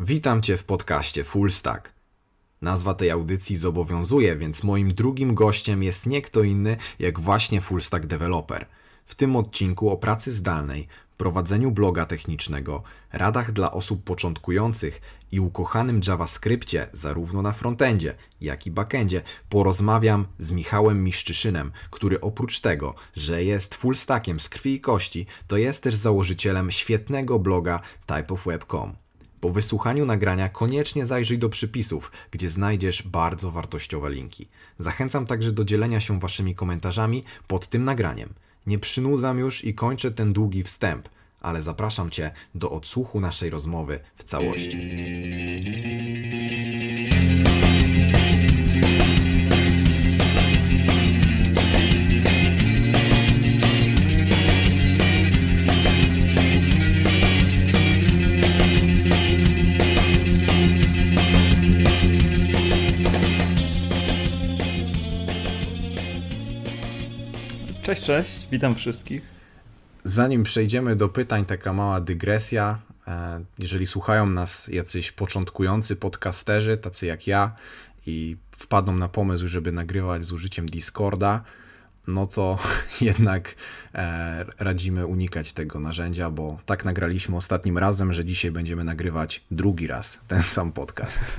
Witam Cię w podcaście Full Stack. Nazwa tej audycji zobowiązuje, więc moim drugim gościem jest nie kto inny jak właśnie Full Stack Developer. W tym odcinku o pracy zdalnej, prowadzeniu bloga technicznego, radach dla osób początkujących i ukochanym JavaScriptie zarówno na frontendzie, jak i backendzie porozmawiam z Michałem Miszczyszynem, który oprócz tego, że jest fullstackiem z krwi i kości, to jest też założycielem świetnego bloga typeofweb.com. Po wysłuchaniu nagrania koniecznie zajrzyj do przypisów, gdzie znajdziesz bardzo wartościowe linki. Zachęcam także do dzielenia się Waszymi komentarzami pod tym nagraniem. Nie przynudzam już i kończę ten długi wstęp, ale zapraszam Cię do odsłuchu naszej rozmowy w całości. Cześć, cześć, witam wszystkich. Zanim przejdziemy do pytań, taka mała dygresja. E, jeżeli słuchają nas jacyś początkujący podcasterzy, tacy jak ja, i wpadną na pomysł, żeby nagrywać z użyciem Discorda, no to jednak e, radzimy unikać tego narzędzia, bo tak nagraliśmy ostatnim razem, że dzisiaj będziemy nagrywać drugi raz ten sam podcast.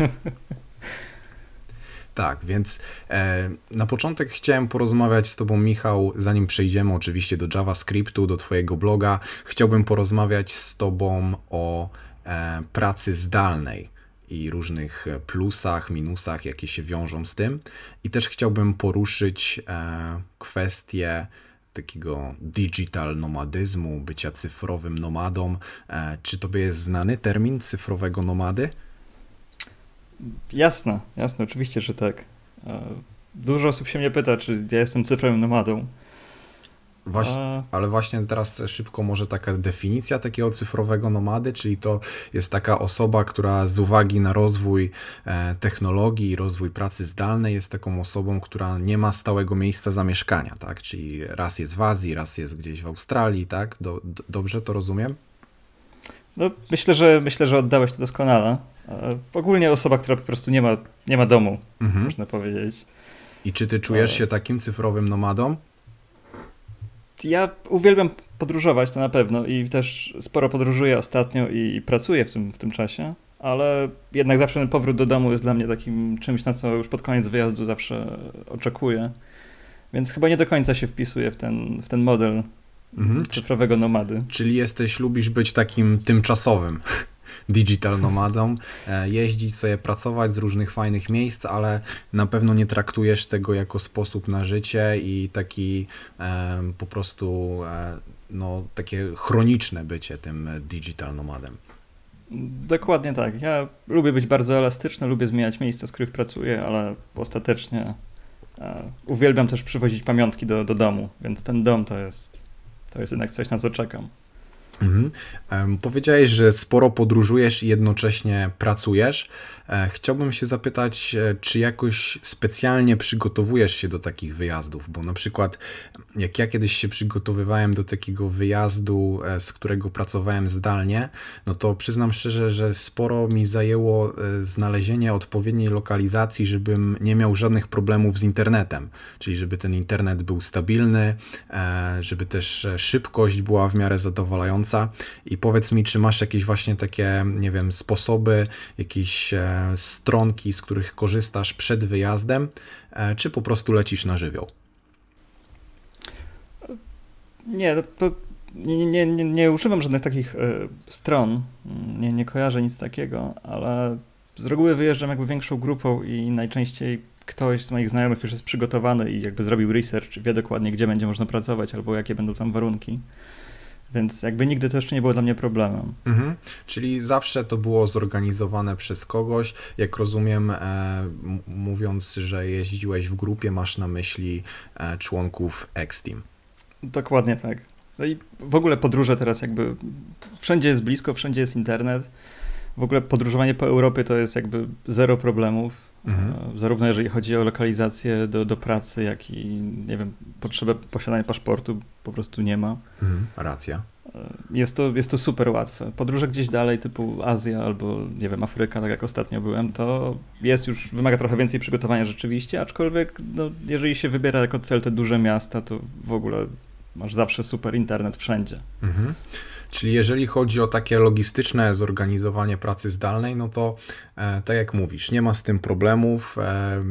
Tak, więc e, na początek chciałem porozmawiać z Tobą, Michał, zanim przejdziemy oczywiście do JavaScriptu, do Twojego bloga. Chciałbym porozmawiać z Tobą o e, pracy zdalnej i różnych plusach, minusach, jakie się wiążą z tym. I też chciałbym poruszyć e, kwestię takiego digital nomadyzmu, bycia cyfrowym nomadą. E, czy Tobie jest znany termin cyfrowego nomady? Jasne, jasne, oczywiście, że tak. E, dużo osób się mnie pyta, czy ja jestem cyfrowym nomadą. Właśnie, A... Ale właśnie teraz szybko może taka definicja takiego cyfrowego nomady, czyli to jest taka osoba, która z uwagi na rozwój e, technologii i rozwój pracy zdalnej jest taką osobą, która nie ma stałego miejsca zamieszkania, tak? Czyli raz jest w Azji, raz jest gdzieś w Australii, tak? Do, do, dobrze to rozumiem? No, myślę, że myślę, że oddałeś to doskonale. E, ogólnie osoba, która po prostu nie ma, nie ma domu, mhm. można powiedzieć. I czy ty czujesz e. się takim cyfrowym nomadą? Ja uwielbiam podróżować, to na pewno i też sporo podróżuję ostatnio i pracuję w tym, w tym czasie, ale jednak zawsze ten powrót do domu jest dla mnie takim czymś, na co już pod koniec wyjazdu zawsze oczekuję. Więc chyba nie do końca się wpisuję w ten, w ten model Mhm. Cyfrowego nomady. Czyli jesteś, lubisz być takim tymczasowym digital nomadą, e, jeździć sobie, pracować z różnych fajnych miejsc, ale na pewno nie traktujesz tego jako sposób na życie i taki e, po prostu e, no, takie chroniczne bycie tym e, digital nomadem. Dokładnie tak. Ja lubię być bardzo elastyczny, lubię zmieniać miejsca, z których pracuję, ale ostatecznie e, uwielbiam też przywozić pamiątki do, do domu, więc ten dom to jest to jest jednak coś, na co czekam. Mhm. Powiedziałeś, że sporo podróżujesz i jednocześnie pracujesz. E, chciałbym się zapytać, e, czy jakoś specjalnie przygotowujesz się do takich wyjazdów? Bo na przykład, jak ja kiedyś się przygotowywałem do takiego wyjazdu, e, z którego pracowałem zdalnie, no to przyznam szczerze, że sporo mi zajęło znalezienie odpowiedniej lokalizacji, żebym nie miał żadnych problemów z internetem. Czyli, żeby ten internet był stabilny, żeby też szybkość była w miarę zadowalająca. I powiedz mi, czy masz jakieś właśnie takie, nie wiem, sposoby, jakieś stronki, z których korzystasz przed wyjazdem, e, czy po prostu lecisz na żywioł? Nie, no, nie, nie, nie, nie używam żadnych takich e, stron, nie, nie kojarzę nic takiego, ale z reguły wyjeżdżam jakby większą grupą i najczęściej ktoś z moich znajomych już jest przygotowany i jakby zrobił research, wie dokładnie, gdzie będzie można pracować albo jakie będą tam warunki. Więc jakby nigdy to jeszcze nie było dla mnie problemem. Mhm. Czyli zawsze to było zorganizowane przez kogoś. Jak rozumiem, e, mówiąc, że jeździłeś w grupie, masz na myśli e, członków X-Team. Dokładnie tak. No i w ogóle podróże teraz jakby wszędzie jest blisko, wszędzie jest internet. W ogóle podróżowanie po Europie to jest jakby zero problemów. Mhm. E, zarówno jeżeli chodzi o lokalizację do, do pracy, jak i nie wiem, potrzebę posiadania paszportu, po prostu nie ma. Mhm, racja. E, jest to, jest to super łatwe. Podróże gdzieś dalej, typu Azja albo, nie wiem, Afryka, tak jak ostatnio byłem, to jest już, wymaga trochę więcej przygotowania rzeczywiście, aczkolwiek, no, jeżeli się wybiera jako cel te duże miasta, to w ogóle masz zawsze super internet wszędzie. Mhm. Czyli jeżeli chodzi o takie logistyczne zorganizowanie pracy zdalnej, no to e, tak jak mówisz, nie ma z tym problemów, e,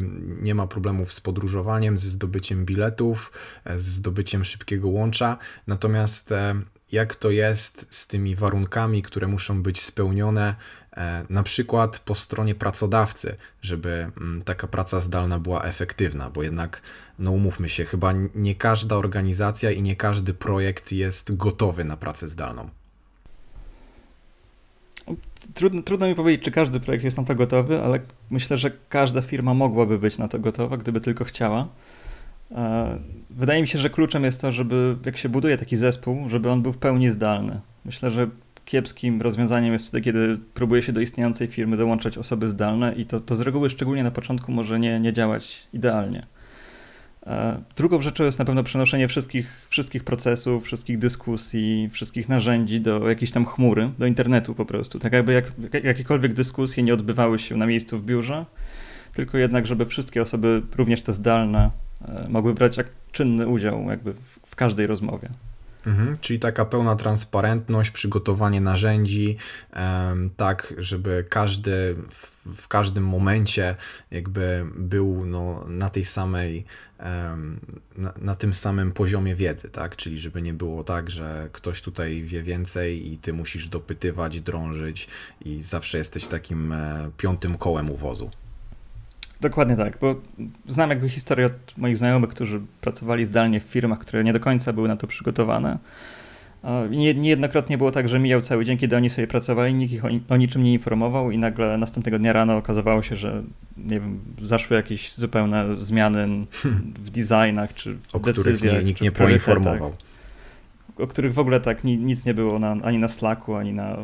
nie ma problemów z podróżowaniem, ze zdobyciem biletów, e, z zdobyciem szybkiego łącza. Natomiast e, jak to jest z tymi warunkami, które muszą być spełnione E, na przykład po stronie pracodawcy, żeby mm, taka praca zdalna była efektywna, bo jednak, no umówmy się, chyba nie każda organizacja i nie każdy projekt jest gotowy na pracę zdalną. Trudno, trudno mi powiedzieć, czy każdy projekt jest na to gotowy, ale myślę, że każda firma mogłaby być na to gotowa, gdyby tylko chciała. E, wydaje mi się, że kluczem jest to, żeby jak się buduje taki zespół, żeby on był w pełni zdalny. Myślę, że kiepskim rozwiązaniem jest wtedy, kiedy próbuje się do istniejącej firmy dołączać osoby zdalne i to, to z reguły, szczególnie na początku, może nie, nie działać idealnie. E, drugą rzeczą jest na pewno przenoszenie wszystkich, wszystkich procesów, wszystkich dyskusji, wszystkich narzędzi do jakiejś tam chmury, do internetu po prostu. Tak jakby jak, jakiekolwiek dyskusje nie odbywały się na miejscu w biurze, tylko jednak, żeby wszystkie osoby, również te zdalne, e, mogły brać czynny udział jakby w, w każdej rozmowie. Mhm, czyli taka pełna transparentność, przygotowanie narzędzi, tak, żeby każdy w, każdym momencie jakby był no, na tej samej, na, na, tym samym poziomie wiedzy, tak, czyli żeby nie było tak, że ktoś tutaj wie więcej i ty musisz dopytywać, drążyć i zawsze jesteś takim e, piątym kołem u wozu. Dokładnie tak, bo znam jakby historię od moich znajomych, którzy pracowali zdalnie w firmach, które nie do końca były na to przygotowane. Nie, niejednokrotnie było tak, że mijał cały dzień, kiedy oni sobie pracowali, nikt ich o, o, niczym nie informował i nagle następnego dnia rano okazywało się, że nie wiem, zaszły jakieś zupełne zmiany w designach czy w o decyzjach. Nie, nikt nie poinformował. O których w ogóle tak nic nie było na, ani na Slacku, ani na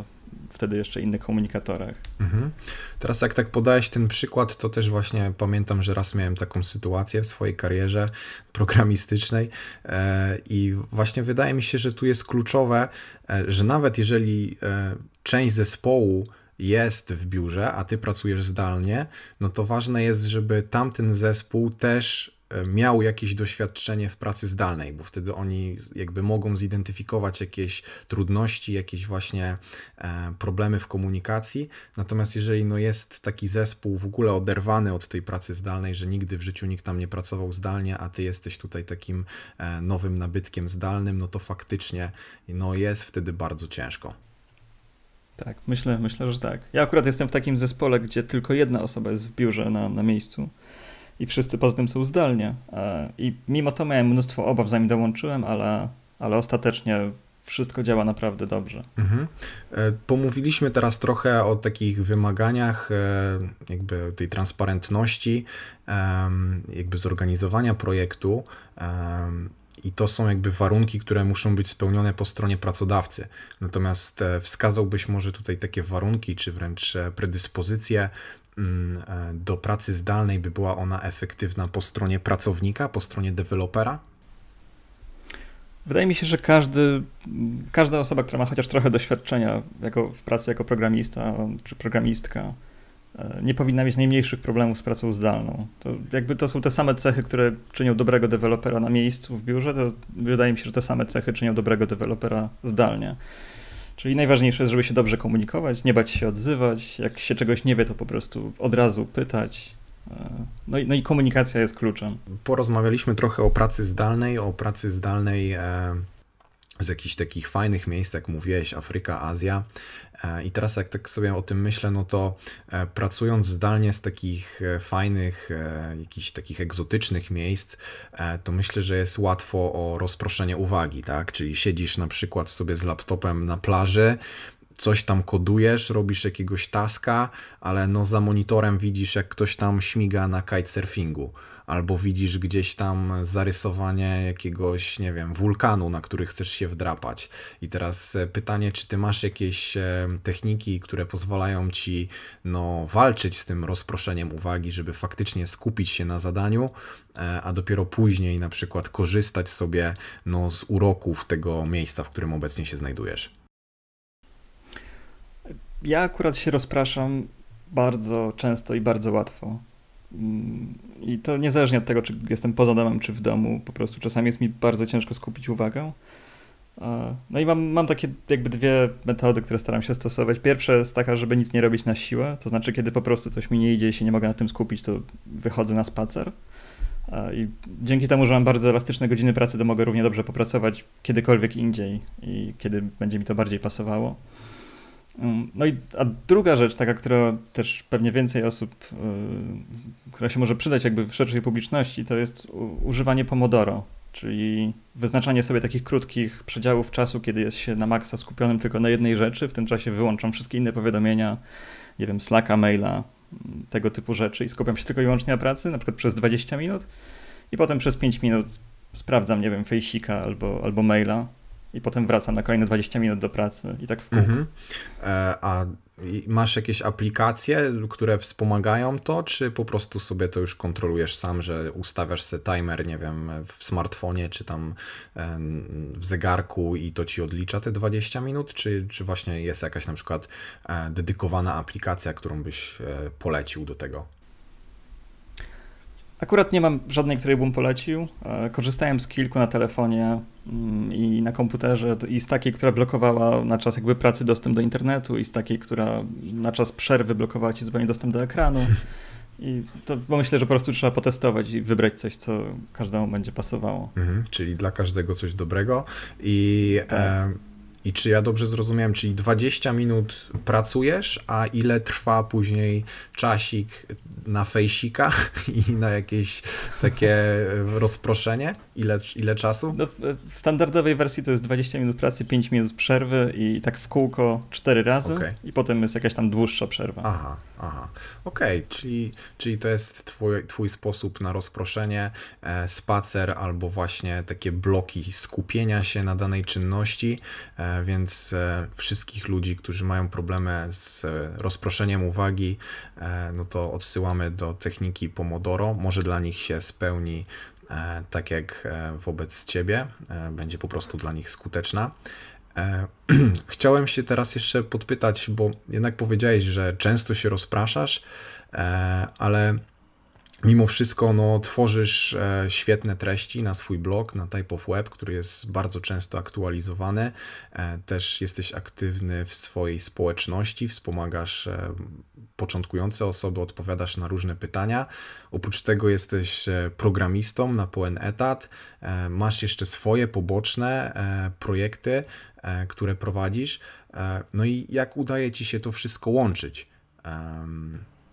wtedy jeszcze innych komunikatorach. Mhm. Teraz jak tak podałeś ten przykład, to też właśnie pamiętam, że raz miałem taką sytuację w swojej karierze programistycznej e, i właśnie wydaje mi się, że tu jest kluczowe, e, że nawet jeżeli e, część zespołu jest w biurze, a ty pracujesz zdalnie, no to ważne jest, żeby tamten zespół też miał jakieś doświadczenie w pracy zdalnej, bo wtedy oni jakby mogą zidentyfikować jakieś trudności, jakieś właśnie e, problemy w komunikacji. Natomiast jeżeli no jest taki zespół w ogóle oderwany od tej pracy zdalnej, że nigdy w życiu nikt tam nie pracował zdalnie, a ty jesteś tutaj takim e, nowym nabytkiem zdalnym, no to faktycznie no jest wtedy bardzo ciężko. Tak, myślę, myślę, że tak. Ja akurat jestem w takim zespole, gdzie tylko jedna osoba jest w biurze na, na miejscu i wszyscy poza tym są zdalnie. I mimo to miałem mnóstwo obaw, zanim dołączyłem, ale, ale ostatecznie wszystko działa naprawdę dobrze. Mhm. E, pomówiliśmy teraz trochę o takich wymaganiach, e, jakby tej transparentności, e, jakby zorganizowania projektu. I to są jakby warunki, które muszą być spełnione po stronie pracodawcy. Natomiast wskazałbyś może tutaj takie warunki, czy wręcz predyspozycje Mm, e, do pracy zdalnej, by była ona efektywna po stronie pracownika, po stronie dewelopera? Wydaje mi się, że każdy, każda osoba, która ma chociaż trochę doświadczenia jako, w pracy jako programista czy programistka, e, nie powinna mieć najmniejszych problemów z pracą zdalną. To jakby to są te same cechy, które czynią dobrego dewelopera na miejscu w biurze, to wydaje mi się, że te same cechy czynią dobrego dewelopera zdalnie. Czyli najważniejsze jest, żeby się dobrze komunikować, nie bać się odzywać. Jak się czegoś nie wie, to po prostu od razu pytać. E, no i, no i komunikacja jest kluczem. Porozmawialiśmy trochę o pracy zdalnej, o pracy zdalnej. E z jakichś takich fajnych miejsc, jak mówiłeś, Afryka, Azja. E, I teraz jak tak sobie o tym myślę, no to e, pracując zdalnie z takich e, fajnych, jakichś takich egzotycznych miejsc, to myślę, że jest łatwo o rozproszenie uwagi, tak? Czyli siedzisz na przykład sobie z laptopem na plaży, coś tam kodujesz, robisz jakiegoś taska, ale no za monitorem widzisz, jak ktoś tam śmiga na kitesurfingu albo widzisz gdzieś tam zarysowanie jakiegoś, nie wiem, wulkanu, na który chcesz się wdrapać. I teraz e, pytanie, czy ty masz jakieś e, techniki, które pozwalają ci no, walczyć z tym rozproszeniem uwagi, żeby faktycznie skupić się na zadaniu, e, a dopiero później na przykład korzystać sobie no, z uroków tego miejsca, w którym obecnie się znajdujesz? Ja akurat się rozpraszam bardzo często i bardzo łatwo. I to niezależnie od tego, czy jestem poza domem, czy w domu, po prostu czasami jest mi bardzo ciężko skupić uwagę. No i mam, mam takie jakby dwie metody, które staram się stosować. Pierwsza jest taka, żeby nic nie robić na siłę, to znaczy kiedy po prostu coś mi nie idzie i się nie mogę na tym skupić, to wychodzę na spacer. I dzięki temu, że mam bardzo elastyczne godziny pracy, to mogę równie dobrze popracować kiedykolwiek indziej i kiedy będzie mi to bardziej pasowało. Mm, no i a druga rzecz, taka, która też pewnie więcej osób, y, która się może przydać jakby w szerszej publiczności, to jest używanie Pomodoro, czyli wyznaczanie sobie takich krótkich przedziałów czasu, kiedy jest się na maksa skupionym tylko na jednej rzeczy, w tym czasie wyłączam wszystkie inne powiadomienia, nie wiem, Slacka, maila, mm, tego typu rzeczy i skupiam się tylko i wyłącznie na pracy, na przykład przez 20 minut i potem przez 5 minut sprawdzam, nie wiem, fejsika albo, albo maila i potem wracam na kolejne 20 minut do pracy i tak w kółko. Mhm. E, a masz jakieś aplikacje, które wspomagają to, czy po prostu sobie to już kontrolujesz sam, że ustawiasz sobie timer, nie wiem, w smartfonie, czy tam e, w zegarku i to ci odlicza te 20 minut, czy, czy właśnie jest jakaś na przykład e, dedykowana aplikacja, którą byś polecił do tego? Akurat nie mam żadnej, której bym polecił. E, korzystałem z kilku na telefonie mm, i na komputerze, i z takiej, która blokowała na czas jakby pracy dostęp do internetu, i z takiej, która na czas przerwy blokowała ci zupełnie dostęp do ekranu. I to bo myślę, że po prostu trzeba potestować i wybrać coś, co każdemu będzie pasowało. Mhm, czyli dla każdego coś dobrego. I tak. e, i czy ja dobrze zrozumiałem, czyli 20 minut pracujesz, a ile trwa później czasik na fejsikach i na jakieś takie rozproszenie? ile, ile czasu? No, w standardowej wersji to jest 20 minut pracy, 5 minut przerwy i tak w kółko 4 razy okay. i potem jest jakaś tam dłuższa przerwa. Aha, aha. Okej, okay, czyli, czyli to jest twój, twój sposób na rozproszenie, e, spacer albo właśnie takie bloki skupienia się na danej czynności, e, więc e, wszystkich ludzi, którzy mają problemy z e, rozproszeniem uwagi, e, no to odsyłamy do techniki Pomodoro. Może dla nich się spełni E, tak jak e, wobec ciebie, e, będzie po prostu dla nich skuteczna. Chciałem się teraz jeszcze podpytać, bo jednak powiedziałeś, że często się rozpraszasz, ale mimo wszystko no, tworzysz e, świetne treści na swój blog, na Type of Web, który jest bardzo często aktualizowany. E, też jesteś aktywny w swojej społeczności, wspomagasz e, początkujące osoby, odpowiadasz na różne pytania. Oprócz tego jesteś programistą na pełen etat, masz jeszcze swoje poboczne projekty, które prowadzisz. No i jak udaje ci się to wszystko łączyć?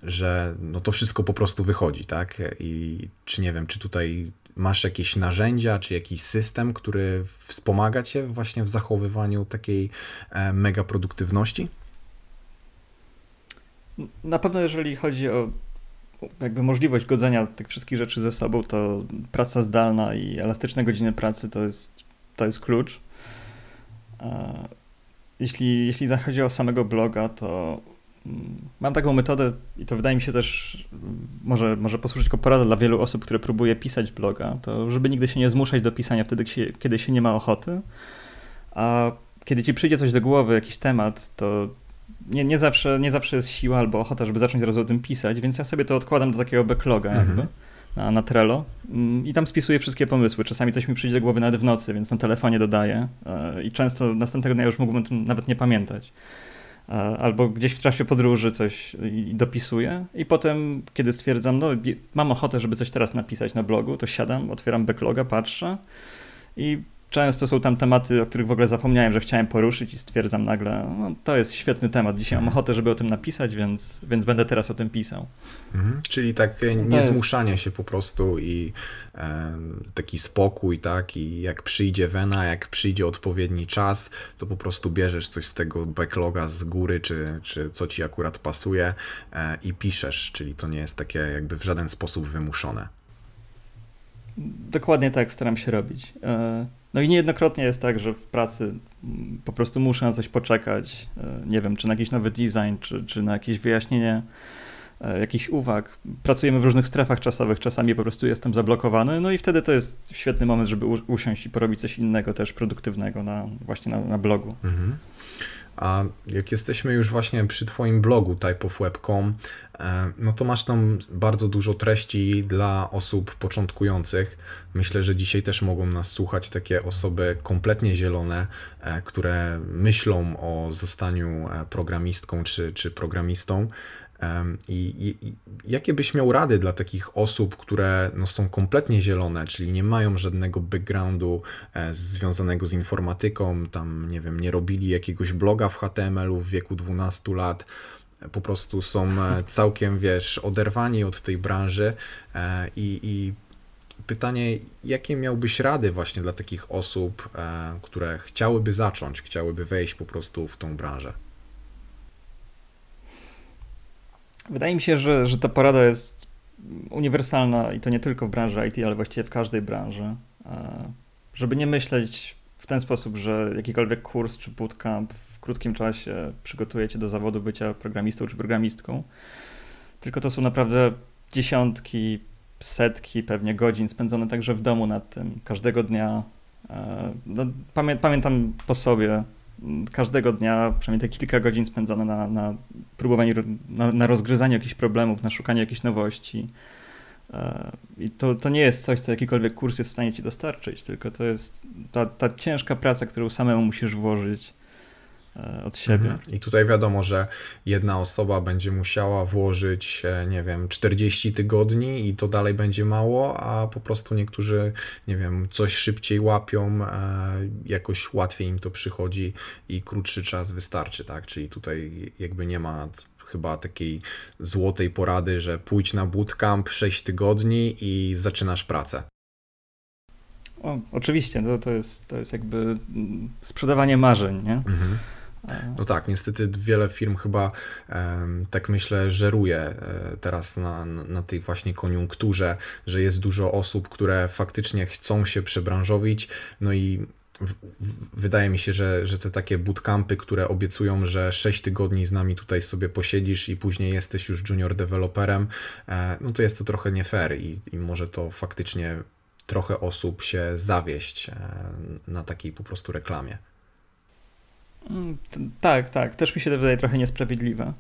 że no to wszystko po prostu wychodzi, tak? I czy nie wiem, czy tutaj masz jakieś narzędzia, czy jakiś system, który wspomaga cię właśnie w zachowywaniu takiej e, mega produktywności? Na pewno jeżeli chodzi o jakby możliwość godzenia tych wszystkich rzeczy ze sobą, to praca zdalna i elastyczne godziny pracy to jest, to jest klucz. E, jeśli, jeśli zachodzi o samego bloga, to mam taką metodę i to wydaje mi się też może, może posłużyć jako porada dla wielu osób, które próbuje pisać bloga, to żeby nigdy się nie zmuszać do pisania wtedy, kiedy się nie ma ochoty. A kiedy ci przyjdzie coś do głowy, jakiś temat, to nie, nie, zawsze, nie zawsze jest siła albo ochota, żeby zacząć zaraz o tym pisać, więc ja sobie to odkładam do takiego backloga mhm. jakby na, na Trello mm, i tam spisuję wszystkie pomysły. Czasami coś mi przyjdzie do głowy nawet w nocy, więc na telefonie dodaję e, i często następnego dnia już mógłbym nawet nie pamiętać albo gdzieś w trakcie podróży coś dopisuję i potem, kiedy stwierdzam, no mam ochotę, żeby coś teraz napisać na blogu, to siadam, otwieram backloga, patrzę i często są tam tematy, o których w ogóle zapomniałem, że chciałem poruszyć i stwierdzam nagle, no, to jest świetny temat, dzisiaj mam mhm. ochotę, żeby o tym napisać, więc, więc będę teraz o tym pisał. Mhm. Czyli tak niezmuszanie jest... się po prostu i e, taki spokój, tak, i jak przyjdzie wena, jak przyjdzie odpowiedni czas, to po prostu bierzesz coś z tego backloga z góry, czy, czy co ci akurat pasuje e, i piszesz, czyli to nie jest takie jakby w żaden sposób wymuszone. Dokładnie tak staram się robić. E... No i niejednokrotnie jest tak, że w pracy mm, po prostu muszę na coś poczekać. E, nie wiem, czy na jakiś nowy design, czy, czy na jakieś wyjaśnienie e, jakichś uwag. Pracujemy w różnych strefach czasowych, czasami po prostu jestem zablokowany, no i wtedy to jest świetny moment, żeby usiąść i porobić coś innego też produktywnego na, właśnie na, na blogu. Mhm. A jak jesteśmy już właśnie przy Twoim blogu typeofweb.com, e, no to masz tam bardzo dużo treści dla osób początkujących. Myślę, że dzisiaj też mogą nas słuchać takie osoby kompletnie zielone, e, które myślą o zostaniu e, programistką czy, czy programistą. I, i, jakie byś miał rady dla takich osób, które no, są kompletnie zielone, czyli nie mają żadnego backgroundu e, związanego z informatyką, tam nie wiem, nie robili jakiegoś bloga w HTML-u w wieku 12 lat, po prostu są e, całkiem, wiesz, oderwani od tej branży e, i, i pytanie, jakie miałbyś rady właśnie dla takich osób, które chciałyby zacząć, chciałyby wejść po prostu w tą branżę? Wydaje mi się, że, że ta porada jest uniwersalna i to nie tylko w branży IT, ale właściwie w każdej branży. E, żeby nie myśleć w ten sposób, że jakikolwiek kurs czy bootcamp w krótkim czasie przygotuje cię do zawodu bycia programistą czy programistką, tylko to są naprawdę dziesiątki, setki pewnie godzin spędzone także w domu nad tym, każdego dnia. E, no, pamię- pamiętam po sobie każdego dnia przynajmniej te kilka godzin spędzone na, na próbowaniu, na, na rozgryzaniu jakichś problemów, na szukaniu jakichś nowości. E, I to, to nie jest coś, co jakikolwiek kurs jest w stanie ci dostarczyć, tylko to jest ta, ta ciężka praca, którą samemu musisz włożyć E, od siebie. Mhm. I tutaj wiadomo, że jedna osoba będzie musiała włożyć, e, nie wiem, 40 tygodni i to dalej będzie mało, a po prostu niektórzy, nie wiem, coś szybciej łapią, e, jakoś łatwiej im to przychodzi i krótszy czas wystarczy, tak? Czyli tutaj jakby nie ma chyba takiej złotej porady, że pójdź na bootcamp 6 tygodni i zaczynasz pracę. O, oczywiście, to, to, jest, to jest jakby mm, sprzedawanie marzeń, nie? Mhm. No tak, niestety wiele firm chyba, tak myślę, żeruje e, teraz na, na tej właśnie koniunkturze, że jest dużo osób, które faktycznie chcą się przebranżowić, no i wydaje mi się, że, że te takie bootcampy, które obiecują, że 6 tygodni z nami tutaj sobie posiedzisz i później jesteś już junior deweloperem, e, no to jest to trochę nie fair i, i może to faktycznie trochę osób się zawieść e, na takiej po prostu reklamie. Mm, tak, tak. Też mi się to wydaje trochę niesprawiedliwe.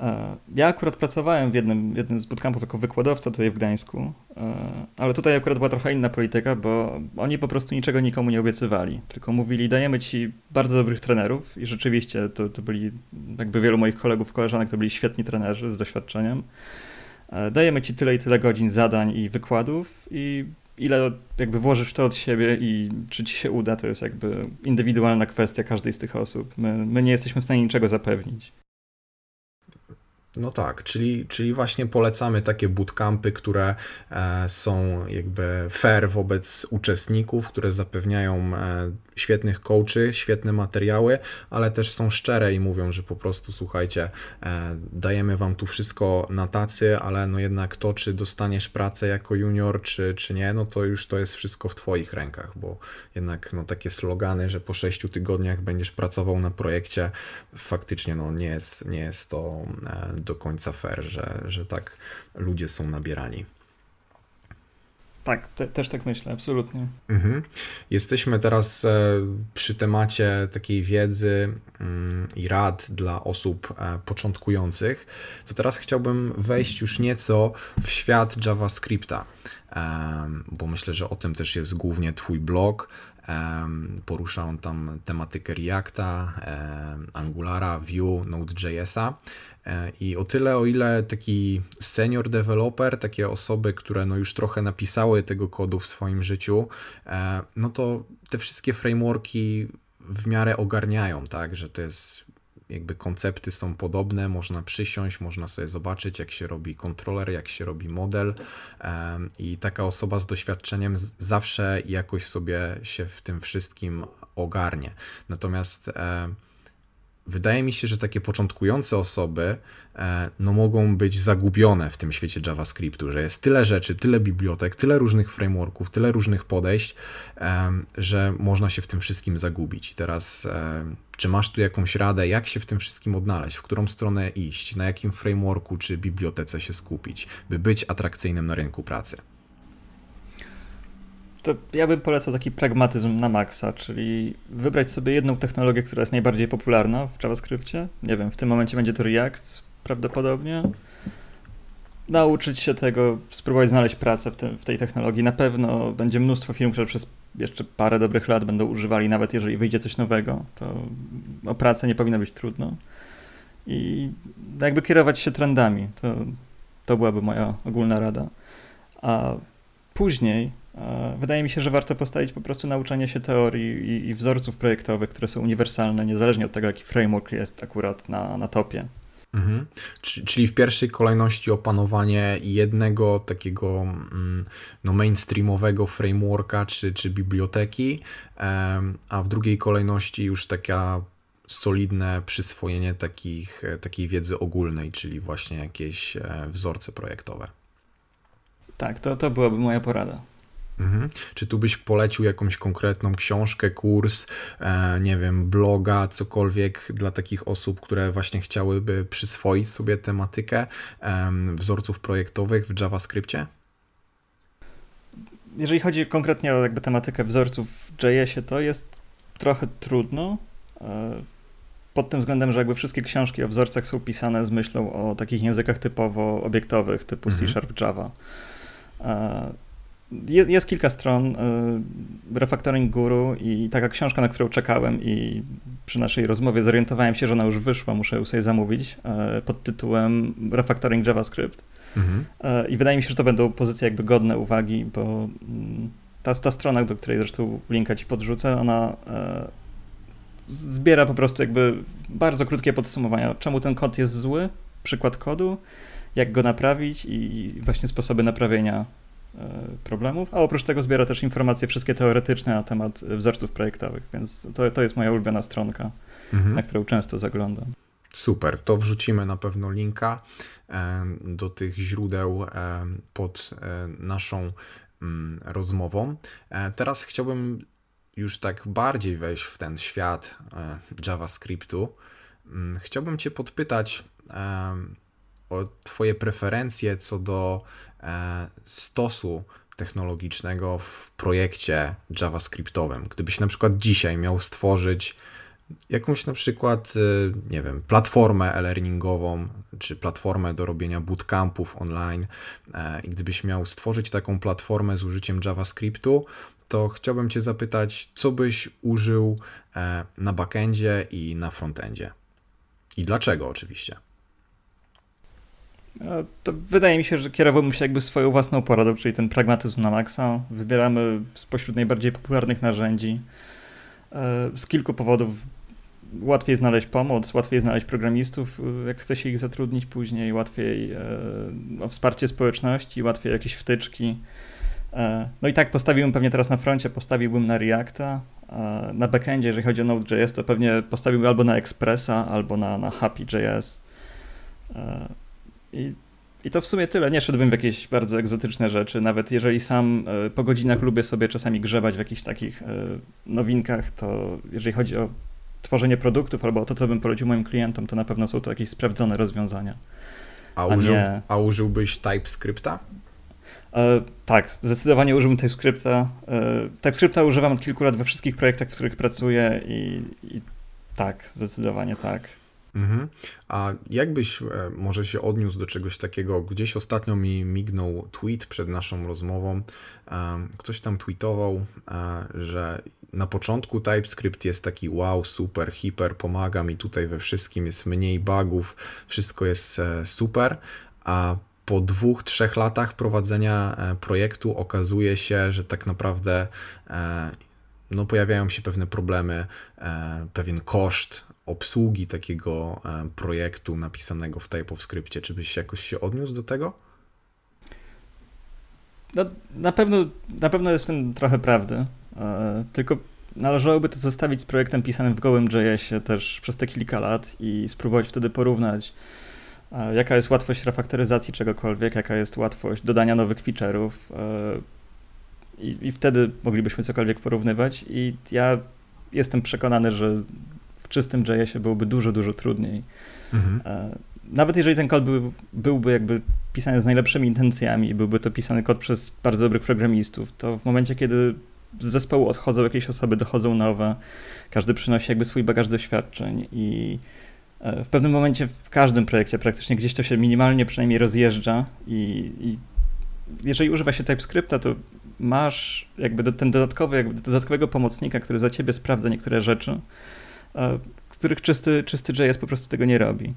E, ja akurat pracowałem w jednym, jednym z bootcampów jako wykładowca tutaj w Gdańsku, e, ale tutaj akurat była trochę inna polityka, bo oni po prostu niczego nikomu nie obiecywali, tylko mówili, dajemy ci bardzo dobrych trenerów i rzeczywiście to, to byli, jakby wielu moich kolegów, koleżanek to byli świetni trenerzy z doświadczeniem. E, dajemy ci tyle i tyle godzin zadań i wykładów i ile jakby włożysz to od siebie i czy ci się uda, to jest jakby indywidualna kwestia każdej z tych osób. My, my nie jesteśmy w stanie niczego zapewnić. No tak, czyli, czyli właśnie polecamy takie bootcampy, które e, są jakby fair wobec uczestników, które zapewniają e, świetnych coachy, świetne materiały, ale też są szczere i mówią, że po prostu słuchajcie, e, dajemy wam tu wszystko na tacy, ale no jednak to, czy dostaniesz pracę jako junior, czy, czy nie, no to już to jest wszystko w twoich rękach, bo jednak no takie slogany, że po sześciu tygodniach będziesz pracował na projekcie, faktycznie no nie jest, nie jest to e, do końca fair, że, że tak ludzie są nabierani. Tak, te, też tak myślę, absolutnie. Mhm. Jesteśmy teraz e, przy temacie takiej wiedzy mm, i rad dla osób e, początkujących. To teraz chciałbym wejść już nieco w świat JavaScripta, e, bo myślę, że o tym też jest głównie Twój blog. Porusza on tam tematykę Reacta, Angulara, Vue, Node.jsa. E, I o tyle, o ile taki senior developer, takie osoby, które no już trochę napisały tego kodu w swoim życiu, e, no to te wszystkie frameworki w miarę ogarniają, tak, że to jest jakby koncepty są podobne, można przysiąść, można sobie zobaczyć, jak się robi kontroler, jak się robi model. E, I taka osoba z doświadczeniem zawsze jakoś sobie się w tym wszystkim ogarnie. Natomiast wydaje mi się, że takie początkujące osoby e, no, mogą być zagubione w tym świecie JavaScriptu, że jest tyle rzeczy, tyle bibliotek, tyle różnych frameworków, tyle różnych podejść, że można się w tym wszystkim zagubić. I teraz, e, czy masz tu jakąś radę, jak się w tym wszystkim odnaleźć, w którą stronę iść, na jakim frameworku czy bibliotece się skupić, by być atrakcyjnym na rynku pracy? to ja bym polecał taki pragmatyzm na maksa, czyli wybrać sobie jedną technologię, która jest najbardziej popularna w JavaScriptie. Nie wiem, w tym momencie będzie to React prawdopodobnie. Nauczyć się tego, spróbować znaleźć pracę w, te, w tej technologii. Na pewno będzie mnóstwo firm, które przez jeszcze parę dobrych lat będą używali, nawet jeżeli wyjdzie coś nowego, to o pracę nie powinno być trudno. I jakby kierować się trendami, to, to byłaby moja ogólna rada. A później E, wydaje mi się, że warto postawić po prostu nauczanie się teorii i, i, wzorców projektowych, które są uniwersalne, niezależnie od tego, jaki framework jest akurat na, na topie. Mhm. Czyli w pierwszej kolejności opanowanie jednego takiego mm, no, mainstreamowego frameworka czy, czy biblioteki, a w drugiej kolejności już taka solidne przyswojenie takich, takiej wiedzy ogólnej, czyli właśnie jakieś e, wzorce projektowe. Tak, to, to byłaby moja porada. Mhm. Czy tu byś polecił jakąś konkretną książkę, kurs, e, nie wiem, bloga, cokolwiek dla takich osób, które właśnie chciałyby przyswoić sobie tematykę e, wzorców projektowych w JavaScriptie? Jeżeli chodzi konkretnie o jakby tematykę wzorców w JS-ie, to jest trochę trudno. E, pod tym względem, że jakby wszystkie książki o wzorcach są pisane z myślą o takich językach typowo obiektowych, typu mhm. C Sharp Java. E, jest, jest, kilka stron. Y, Refactoring Guru i taka książka, na którą czekałem i przy naszej rozmowie zorientowałem się, że ona już wyszła, muszę ją sobie zamówić, y, pod tytułem Refactoring JavaScript. Mhm. Y, I wydaje mi się, że to będą pozycje jakby godne uwagi, bo mm, ta, ta strona, do której zresztą linka ci podrzucę, ona zbiera po prostu jakby bardzo krótkie podsumowania, czemu ten kod jest zły, przykład kodu, jak go naprawić i właśnie sposoby naprawienia E, problemów, a oprócz tego zbiera też informacje wszystkie teoretyczne na temat wzorców projektowych, więc to, to jest moja ulubiona stronka, mhm. na którą często zaglądam. Super, to wrzucimy na pewno linka e, do tych źródeł e, pod naszą mm, rozmową. Teraz chciałbym już tak bardziej wejść w ten świat JavaScriptu. Mm, chciałbym Cię podpytać, Twoje preferencje co do e, stosu technologicznego w projekcie JavaScriptowym. Gdybyś na przykład dzisiaj miał stworzyć jakąś na przykład, e, nie wiem, platformę e-learningową, czy platformę do robienia bootcampów online, e, i gdybyś miał stworzyć taką platformę z użyciem JavaScriptu, to chciałbym Cię zapytać, co byś użył na backendzie i na frontendzie? I dlaczego oczywiście? No, to wydaje mi się, że kierowałbym się jakby swoją własną poradą, czyli ten pragmatyzm na maksa. Wybieramy spośród najbardziej popularnych narzędzi. E, z kilku powodów łatwiej znaleźć pomoc, łatwiej znaleźć programistów, e, jak chce się ich zatrudnić później, łatwiej e, o no, wsparcie społeczności, łatwiej jakieś wtyczki. No i tak postawiłbym pewnie teraz na froncie, postawiłbym na Reacta, na backendzie, jeżeli chodzi o Node.js, to pewnie postawiłbym albo na Expressa, albo na, na Happy.js. I, I to w sumie tyle. Nie szedłbym w jakieś bardzo egzotyczne rzeczy. Nawet jeżeli sam e, po godzinach lubię sobie czasami grzebać w jakichś takich e, nowinkach, to jeżeli chodzi o tworzenie produktów albo o to, co bym polecił moim klientom, to na pewno są to jakieś sprawdzone rozwiązania. A, użył, nie... a użyłbyś TypeScripta? E, tak, zdecydowanie użyłbym TypeScripta. E, TypeScripta używam od kilku lat we wszystkich projektach, w których pracuję i, i tak, zdecydowanie tak. Mhm. A jakbyś e, może się odniósł do czegoś takiego? Gdzieś ostatnio mi mignął tweet przed naszą rozmową. Ktoś tam tweetował, e, że na początku TypeScript jest taki wow, super, hiper, pomaga mi tutaj we wszystkim, jest mniej bugów, wszystko jest e, super, a po dwóch, trzech latach prowadzenia projektu okazuje się, że tak naprawdę no, pojawiają się pewne problemy, pewien koszt obsługi takiego e, projektu napisanego w TypeOfScriptie. Czy byś jakoś się odniósł do tego? No, na, pewno, na pewno jest w tym trochę prawdy. E, tylko należałoby to zostawić z projektem pisanym w gołym JS-ie też przez te kilka lat i spróbować wtedy porównać, e, jaka jest łatwość refaktoryzacji czegokolwiek, jaka jest łatwość dodania nowych feature'ów. I, I, wtedy moglibyśmy cokolwiek porównywać. I ja jestem przekonany, że w czystym JS-ie byłoby dużo, dużo trudniej. Mhm. E, nawet jeżeli ten kod był, byłby jakby pisany z najlepszymi intencjami i byłby to pisany kod przez bardzo dobrych programistów, to w momencie, kiedy z zespołu odchodzą jakieś osoby, dochodzą nowe, każdy przynosi jakby swój bagaż doświadczeń i e, w pewnym momencie w każdym projekcie praktycznie gdzieś to się minimalnie przynajmniej rozjeżdża i, i jeżeli używa się TypeScripta, to masz jakby do, ten dodatkowy, jakby dodatkowego pomocnika, który za ciebie sprawdza niektóre rzeczy E, których czysty, czysty JS po prostu tego nie robi.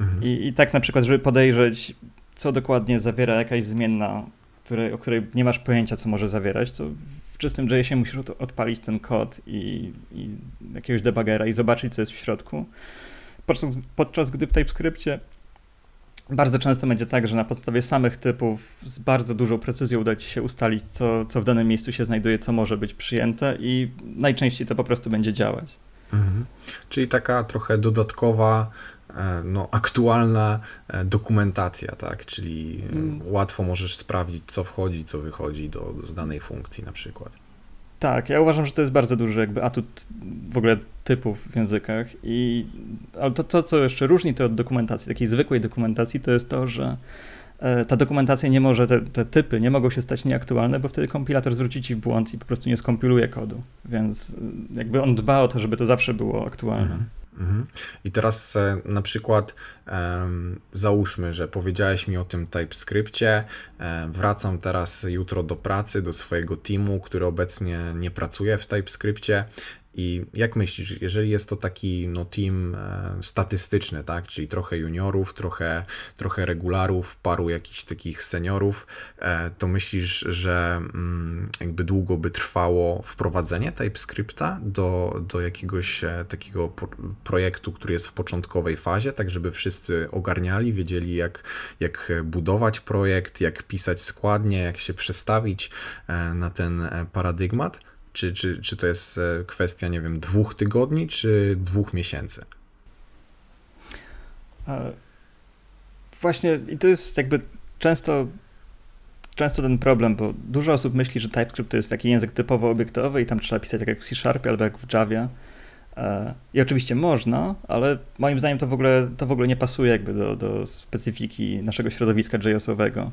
Mhm. I, I tak na przykład, żeby podejrzeć, co dokładnie zawiera jakaś zmienna, której, o której nie masz pojęcia, co może zawierać, to w czystym JS-ie musisz odpalić ten kod i, i jakiegoś debugera i zobaczyć, co jest w środku. Podczas, podczas gdy w TypeScriptie bardzo często będzie tak, że na podstawie samych typów z bardzo dużą precyzją uda ci się ustalić, co, co w danym miejscu się znajduje, co może być przyjęte, i najczęściej to po prostu będzie działać. Mhm. Czyli taka trochę dodatkowa, e, no, aktualna e, dokumentacja, tak? Czyli e, mhm. łatwo możesz sprawdzić, co wchodzi, co wychodzi do, do danej funkcji na przykład. Tak, ja uważam, że to jest bardzo duży jakby atut w ogóle typów w językach. I, ale to, to, co jeszcze różni to od dokumentacji, takiej zwykłej dokumentacji, to jest to, że E, ta dokumentacja nie może, te, te, typy nie mogą się stać nieaktualne, bo wtedy kompilator zwróci ci błąd i po prostu nie skompiluje kodu. Więc e, jakby on dba o to, żeby to zawsze było aktualne. Mhm. mhm. I teraz e, na przykład załóżmy, że powiedziałeś mi o tym TypeScriptie, wracam teraz jutro do pracy, do swojego teamu, który obecnie nie pracuje w TypeScriptie i jak myślisz, jeżeli jest to taki no, team e, statystyczny, tak? czyli trochę juniorów, trochę, trochę regularów, paru jakichś takich seniorów, e, to myślisz, że mm, jakby długo by trwało wprowadzenie TypeScripta do, do jakiegoś e, takiego projektu, który jest w początkowej fazie, tak żeby wszyscy ogarniali, wiedzieli jak, jak budować projekt, jak pisać składnie, jak się przestawić na ten paradygmat? Czy, czy, czy to jest e, kwestia, nie wiem, dwóch tygodni, czy dwóch miesięcy? E, właśnie, i to jest jakby często, często ten problem, bo dużo osób myśli, że TypeScript to jest taki język typowo obiektowy i tam trzeba pisać tak jak w C-Sharpie albo jak w Javie. E, I oczywiście można, ale moim zdaniem to w ogóle, to w ogóle nie pasuje jakby do, do specyfiki naszego środowiska JS-owego.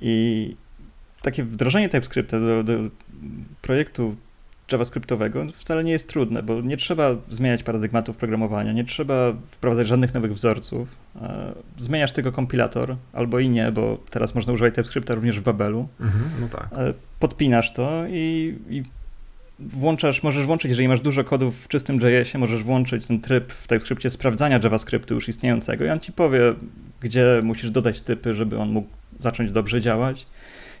I takie wdrożenie TypeScripta do, do projektu JavaScriptowego wcale nie jest trudne, bo nie trzeba zmieniać paradygmatów programowania, nie trzeba wprowadzać żadnych nowych wzorców. E, zmieniasz tylko kompilator albo i nie, bo teraz można używać TypeScripta również w Babelu. Mhm, no tak. E, podpinasz to i, i, włączasz, możesz włączyć, jeżeli masz dużo kodów w czystym JS-ie, możesz włączyć ten tryb w TypeScriptie sprawdzania JavaScriptu już istniejącego i on ci powie, gdzie musisz dodać typy, żeby on mógł zacząć dobrze działać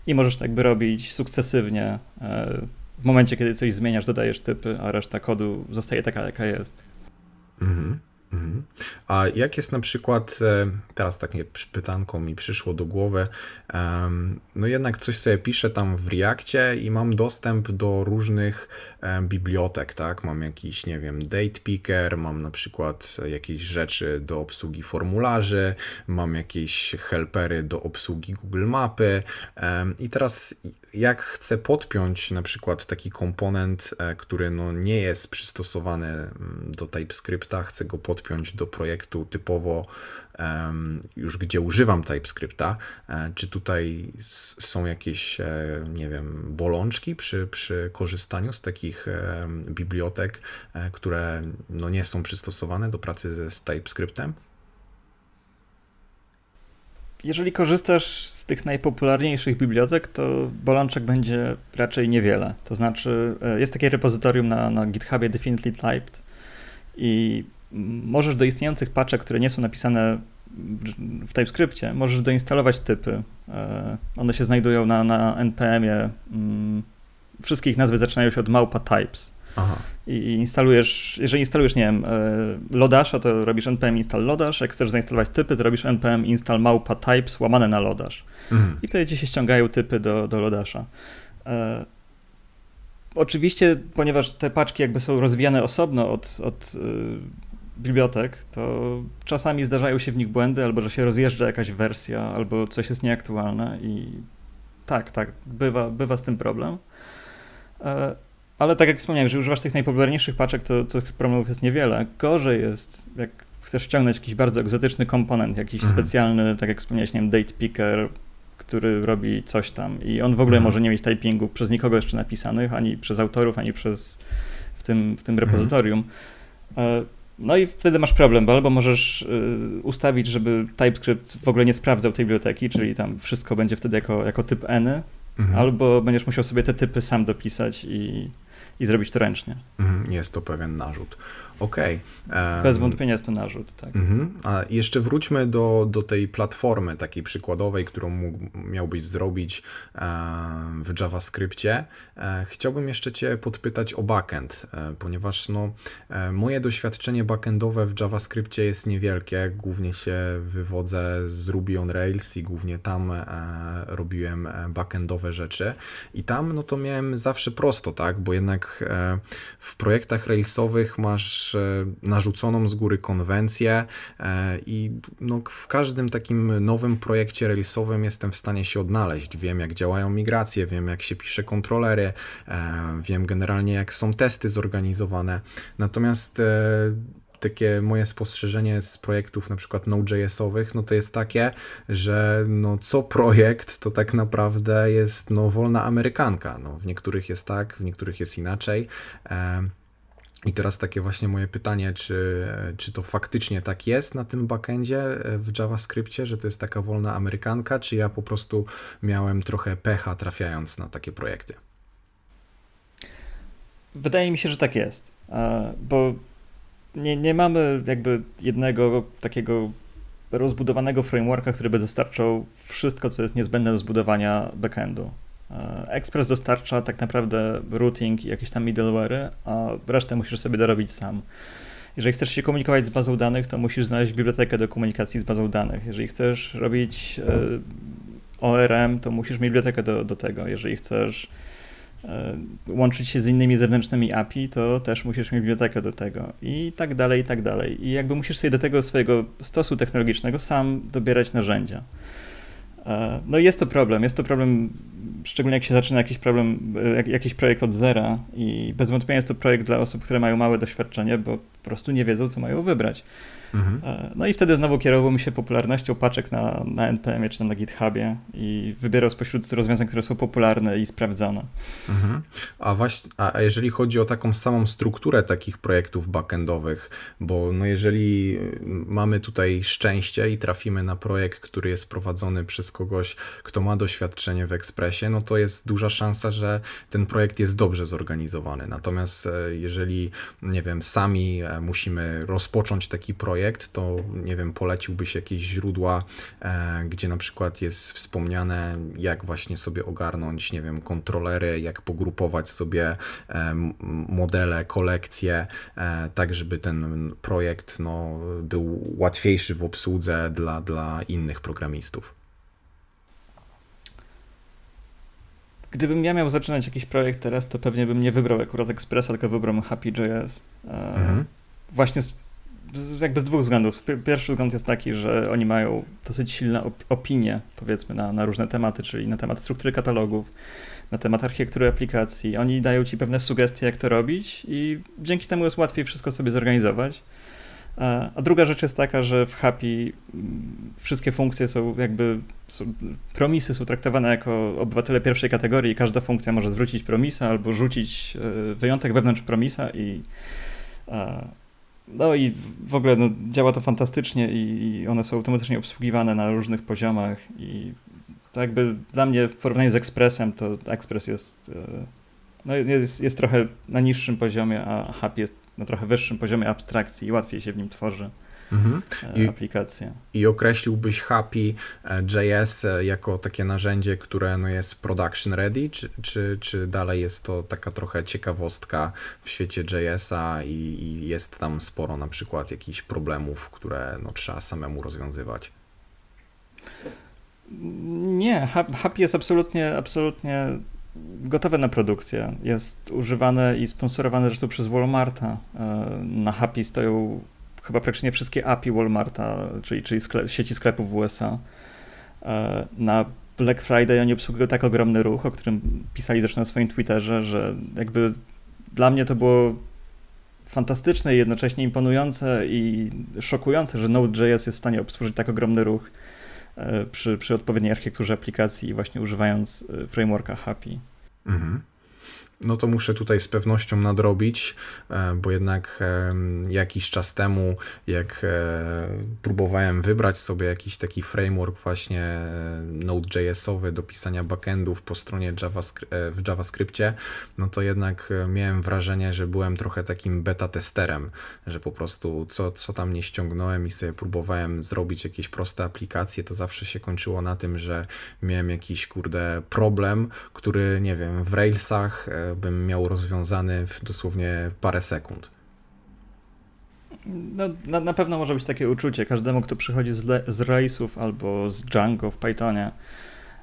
i możesz tak by robić sukcesywnie. E, w momencie, kiedy coś zmieniasz, dodajesz typy, a reszta kodu zostaje taka, jaka jest. Mhm. Mhm. A jak jest na przykład, e, teraz takie pytanko mi przyszło do głowy, no jednak coś sobie piszę tam w Reakcie i mam dostęp do różnych bibliotek, tak? Mam jakiś, nie wiem, date picker, mam na przykład jakieś rzeczy do obsługi formularzy, mam jakieś helpery do obsługi Google Mapy i teraz jak chcę podpiąć na przykład taki komponent, e, który no nie jest przystosowany mm, do TypeScripta, chcę go podpiąć podpiąć do projektu typowo już gdzie używam TypeScripta, e, czy tutaj są jakieś, e, nie wiem, bolączki przy, przy korzystaniu z takich e, bibliotek, które no nie są przystosowane do pracy z TypeScriptem? Jeżeli korzystasz z tych najpopularniejszych bibliotek, to bolączek będzie raczej niewiele. To znaczy, jest takie repozytorium na, na GitHubie Definitely Typed i możesz do istniejących paczek, które nie są napisane w TypeScriptie, możesz doinstalować typy. E, one się znajdują na, na npm-ie. Mm, wszystkie ich nazwy zaczynają się od małpa types. Aha. I instalujesz, jeżeli instalujesz, nie wiem, e, lodasza, to robisz npm install lodash, jak chcesz zainstalować typy, to robisz npm install małpa types łamane na lodash. Mhm. I wtedy ci się ściągają typy do, do lodasza. E, oczywiście, ponieważ te paczki jakby są rozwijane osobno od, od y, bibliotek, to czasami zdarzają się w nich błędy, albo że się rozjeżdża jakaś wersja, albo coś jest nieaktualne i tak, tak, bywa, bywa z tym problem. E, ale tak jak wspomniałem, że używasz tych najpopularniejszych paczek, to tych problemów jest niewiele. Gorzej jest, jak chcesz ściągnąć jakiś bardzo egzotyczny komponent, jakiś mhm. specjalny, tak jak wspomniałeś, nie wiem, date picker, który robi coś tam i on w ogóle mhm. może nie mieć typingów przez nikogo jeszcze napisanych, ani przez autorów, ani przez w tym, w tym mhm. repozytorium. Mhm. No i wtedy masz problem, bo albo możesz y, ustawić, żeby TypeScript w ogóle nie sprawdzał tej biblioteki, czyli tam wszystko będzie wtedy jako, jako typ n, mhm. albo będziesz musiał sobie te typy sam dopisać i, i zrobić to ręcznie. Mhm, jest to pewien narzut. Okej. Okay. Bez wątpienia jest to narzut, tak. Mhm. A jeszcze wróćmy do, do tej platformy takiej przykładowej, którą mógł, miałbyś zrobić w JavaScriptie. E, chciałbym jeszcze Cię podpytać o backend, e, ponieważ no, e, moje doświadczenie backendowe w JavaScriptie jest niewielkie. Głównie się wywodzę z Ruby on Rails i głównie tam robiłem backendowe rzeczy. I tam no to miałem zawsze prosto, tak, bo jednak w projektach railsowych masz E, narzuconą z góry konwencję e, i no, w każdym takim nowym projekcie relisowym jestem w stanie się odnaleźć. Wiem jak działają migracje, wiem jak się pisze kontrolery, e, wiem generalnie jak są testy zorganizowane. Natomiast takie moje spostrzeżenie z projektów na przykład Node.jsowych, no to jest takie, że no co projekt to tak naprawdę jest no wolna amerykanka. No, w niektórych jest tak, w niektórych jest inaczej. I teraz takie właśnie moje pytanie, czy, czy to faktycznie tak jest na tym backendzie e, w JavaScriptie, że to jest taka wolna amerykanka, czy ja po prostu miałem trochę pecha trafiając na takie projekty? Wydaje mi się, że tak jest, e, bo nie, nie mamy jakby jednego takiego rozbudowanego frameworka, który by dostarczał wszystko, co jest niezbędne do zbudowania backendu. E, Express dostarcza tak naprawdę routing i jakieś tam middleware, a resztę musisz sobie dorobić sam. Jeżeli chcesz się komunikować z bazą danych, to musisz znaleźć bibliotekę do komunikacji z bazą danych. Jeżeli chcesz robić e, ORM, to musisz mieć bibliotekę do, do tego. Jeżeli chcesz e, łączyć się z innymi zewnętrznymi API, to też musisz mieć bibliotekę do tego i tak dalej, i tak dalej. I jakby musisz sobie do tego swojego stosu technologicznego sam dobierać narzędzia. E, no jest to problem, jest to problem, szczególnie jak się zaczyna jakiś problem, e, jakiś projekt od zera i bez wątpienia jest to projekt dla osób, które mają małe doświadczenie, bo po prostu nie wiedzą, co mają wybrać. Mhm. E, no i wtedy znowu mi się popularnością paczek na, na npm czy na GitHubie i wybierał spośród rozwiązań, które są popularne i sprawdzone. Mhm. A, właśnie, a jeżeli chodzi o taką samą strukturę takich projektów backendowych, bo no jeżeli y, mamy tutaj szczęście i trafimy na projekt, który jest prowadzony przez kogoś, kto ma doświadczenie w Ekspresie, no to jest duża szansa, że ten projekt jest dobrze zorganizowany. Natomiast e, jeżeli, nie wiem, sami e, musimy rozpocząć taki projekt, projekt, to nie wiem, poleciłbyś jakieś źródła, e, gdzie na przykład jest wspomniane, jak właśnie sobie ogarnąć, nie wiem, kontrolery, jak pogrupować sobie e, modele, kolekcje, e, tak żeby ten projekt no, był łatwiejszy w obsłudze dla, dla innych programistów. Gdybym ja miał zaczynać jakiś projekt teraz, to pewnie bym nie wybrał akurat Expressa, tylko wybrał Happy.js. Mhm. Właśnie z jakby z dwóch względów. Pierwszy wzgląd jest taki, że oni mają dosyć silne opinie, powiedzmy, na, na różne tematy, czyli na temat struktury katalogów, na temat architektury aplikacji. Oni dają ci pewne sugestie, jak to robić, i dzięki temu jest łatwiej wszystko sobie zorganizować. A druga rzecz jest taka, że w Happy wszystkie funkcje są jakby, są, promisy są traktowane jako obywatele pierwszej kategorii i każda funkcja może zwrócić promisa albo rzucić e, wyjątek wewnątrz promisa i no i w ogóle no, działa to fantastycznie i, i one są automatycznie obsługiwane na różnych poziomach i to jakby dla mnie w porównaniu z Expressem to Express jest, e, no, jest, jest trochę na niższym poziomie, a Hub jest na trochę wyższym poziomie abstrakcji i łatwiej się w nim tworzy mhm. E, aplikację. I określiłbyś Happy.js e, e, jako takie narzędzie, które no jest production ready, czy, czy, czy dalej jest to taka trochę ciekawostka w świecie JS-a i, i jest tam sporo na przykład jakichś problemów, które no, trzeba samemu rozwiązywać? Nie, Happy jest absolutnie, absolutnie gotowe na produkcję. Jest używane i sponsorowane zresztą przez Walmarta. Na Happy stoją chyba praktycznie wszystkie API Walmarta, czyli, czyli sieci sklepów w USA. E, na Black Friday oni obsługują tak ogromny ruch, o którym pisali zresztą na swoim Twitterze, że jakby dla mnie to było fantastyczne i jednocześnie imponujące i szokujące, że Node.js jest w stanie obsłużyć tak ogromny ruch e, przy, przy odpowiedniej architekturze aplikacji i właśnie używając e, frameworka Happy. Mhm no to muszę tutaj z pewnością nadrobić, e, bo jednak e, jakiś czas temu, jak e, próbowałem wybrać sobie jakiś taki framework właśnie Node.jsowy do pisania backendów po stronie JavaScript, w JavaScriptie, no to jednak miałem wrażenie, że byłem trochę takim beta testerem, że po prostu co, co tam nie ściągnąłem i sobie próbowałem zrobić jakieś proste aplikacje, to zawsze się kończyło na tym, że miałem jakiś kurde problem, który nie wiem, w Railsach bym miał rozwiązany w dosłownie parę sekund. No, na, na pewno może być takie uczucie każdemu, kto przychodzi z, le, z rejsów albo z Django w Pythonie.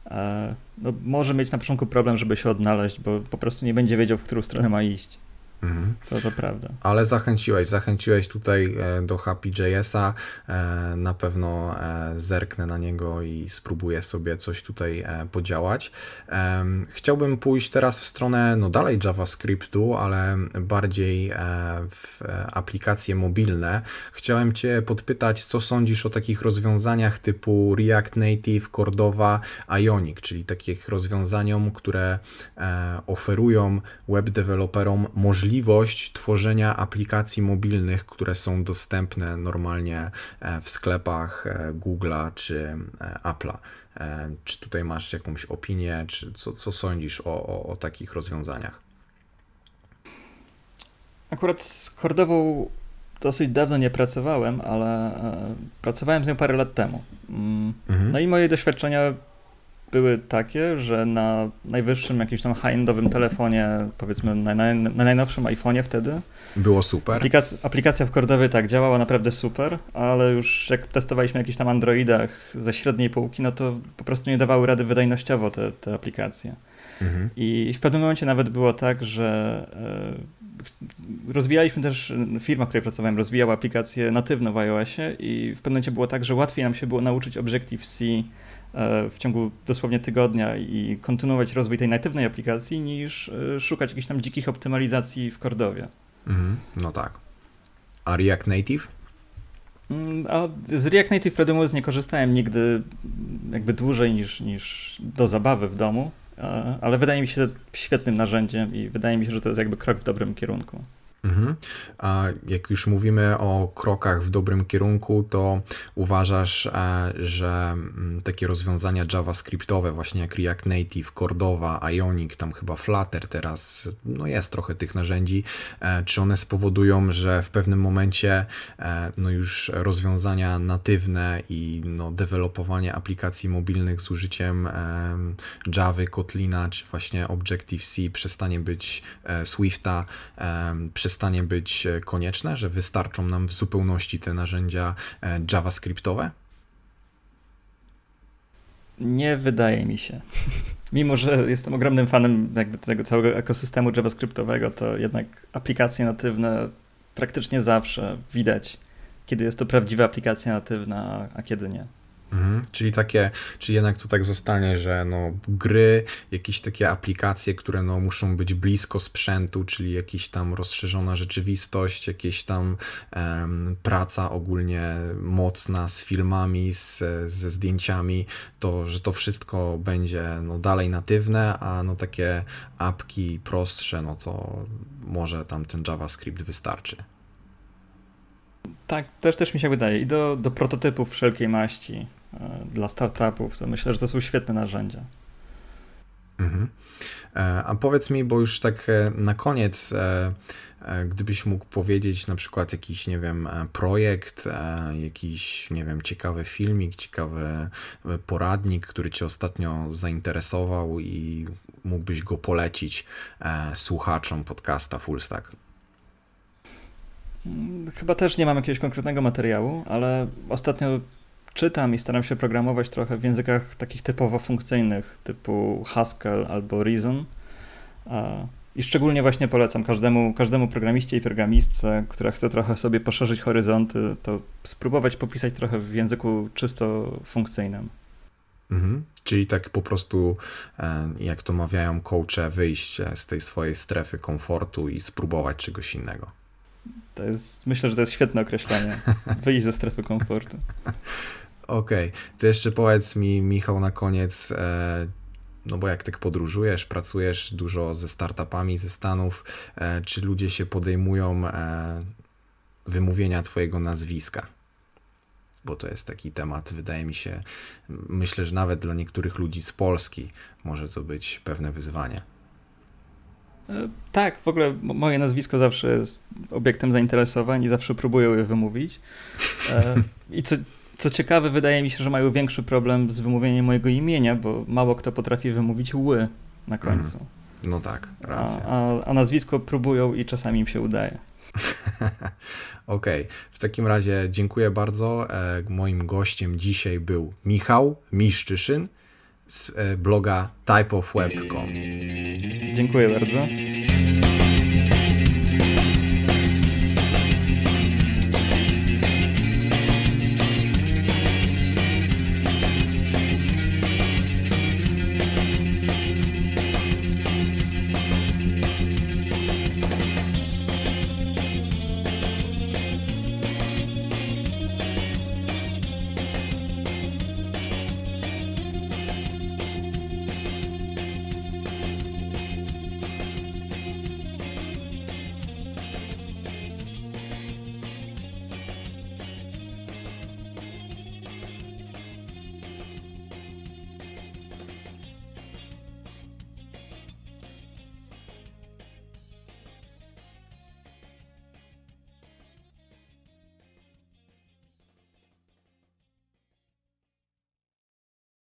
E, no, może mieć na początku problem, żeby się odnaleźć, bo po prostu nie będzie wiedział, w którą stronę ma iść. Mhm. To, to prawda. Ale zachęciłeś, zachęciłeś tutaj e, do Happy.js'a. E, na pewno e, zerknę na niego i spróbuję sobie coś tutaj podziałać. Chciałbym pójść teraz w stronę, no dalej JavaScriptu, ale bardziej w aplikacje mobilne. Chciałem Cię podpytać, co sądzisz o takich rozwiązaniach typu React Native, Cordova, Ionic, czyli takich rozwiązaniom, które oferują web deweloperom możliwość możliwość tworzenia aplikacji mobilnych, które są dostępne normalnie e, w sklepach e, Google'a czy e, Apple'a. Czy tutaj masz jakąś opinię, czy co, co sądzisz o, o, o takich rozwiązaniach? Akurat z Kordową dosyć dawno nie pracowałem, ale pracowałem z nią parę lat temu. Mm. Mhm. No i moje doświadczenia były takie, że na najwyższym jakimś tam high-endowym telefonie, powiedzmy na, na, na najnowszym iPhone'ie wtedy. Było super. Aplikacja, aplikacja w kordowie tak działała naprawdę super, ale już jak testowaliśmy jakichś tam Androidach ze średniej półki, no to po prostu nie dawały rady wydajnościowo te, te aplikacje. Mhm. I w pewnym momencie nawet było tak, że e, rozwijaliśmy też, firma, w której pracowałem, rozwijała aplikację natywne w iOSie i w pewnym momencie było tak, że łatwiej nam się było nauczyć Objective-C E, w ciągu dosłownie tygodnia i kontynuować rozwój tej natywnej aplikacji, niż e, szukać jakichś tam dzikich optymalizacji w Cordowie. Mm, no tak. A React Native? Mm, a z React Native prawdę mówiąc nie korzystałem nigdy jakby dłużej niż, niż do zabawy w domu, e, ale wydaje mi się to świetnym narzędziem i wydaje mi się, że to jest jakby krok w dobrym kierunku. Mhm. A jak już mówimy o krokach w dobrym kierunku, to uważasz, e, że mm, takie rozwiązania JavaScriptowe, właśnie jak React Native, Cordova, Ionic, tam chyba Flutter teraz, no jest trochę tych narzędzi, e, czy one spowodują, że w pewnym momencie e, no już rozwiązania natywne i no dewelopowanie aplikacji mobilnych z użyciem Java, Kotlina, czy właśnie Objective-C przestanie być Swifta, przestanie przestanie być e, konieczne, że wystarczą nam w zupełności te narzędzia e, JavaScriptowe? Nie wydaje mi się. Mimo, że jestem ogromnym fanem jakby tego całego ekosystemu JavaScriptowego, to jednak aplikacje natywne praktycznie zawsze widać, kiedy jest to prawdziwa aplikacja natywna, a kiedy nie. Mhm. Czyli takie, czyli jednak to tak zostanie, że no, gry, jakieś takie aplikacje, które no, muszą być blisko sprzętu, czyli jakaś tam rozszerzona rzeczywistość, jakieś tam praca ogólnie mocna z filmami, z, ze zdjęciami, to że to wszystko będzie no, dalej natywne, a no takie apki prostsze, no to może tam ten JavaScript wystarczy. Tak, też, też mi się wydaje. I do, do prototypów wszelkiej maści E, dla startupów, to myślę, że to są świetne narzędzia. Mhm. E, a powiedz mi, bo już tak e, na koniec, gdybyś mógł powiedzieć na przykład jakiś, nie wiem, projekt, jakiś, nie wiem, ciekawy filmik, ciekawy poradnik, który cię ostatnio zainteresował i mógłbyś go polecić słuchaczom podcasta Fullstack. Mm, chyba też nie mam jakiegoś konkretnego materiału, ale ostatnio czytam i staram się programować trochę w językach takich typowo funkcyjnych, typu Haskell albo Reason. I szczególnie właśnie polecam każdemu, każdemu programiście i programistce, która chce trochę sobie poszerzyć horyzonty, to spróbować popisać trochę w języku czysto funkcyjnym. Mhm. Czyli tak po prostu, e, jak to mawiają coache, wyjść e, z tej swojej strefy komfortu i spróbować czegoś innego. To jest, myślę, że to jest świetne określenie. Wyjść ze strefy komfortu. Okej, okay. ty jeszcze powiedz mi, Michał, na koniec, e, no bo jak tak podróżujesz, pracujesz dużo ze startupami ze Stanów, e, czy ludzie się podejmują e, wymówienia Twojego nazwiska? Bo to jest taki temat, wydaje mi się, myślę, że nawet dla niektórych ludzi z Polski może to być pewne wyzwanie. Tak, w ogóle moje nazwisko zawsze jest obiektem zainteresowań i zawsze próbuję je wymówić. I co, co ciekawe, wydaje mi się, że mają większy problem z wymówieniem mojego imienia, bo mało kto potrafi wymówić ły na mhm. końcu. Mm. No tak, racja. A, a, a, nazwisko próbują i czasami im się udaje. Okej, okay. w takim razie dziękuję bardzo. E, moim gościem dzisiaj był Michał Miszczyszyn z e, bloga typeofweb.com. Dziękuję bardzo.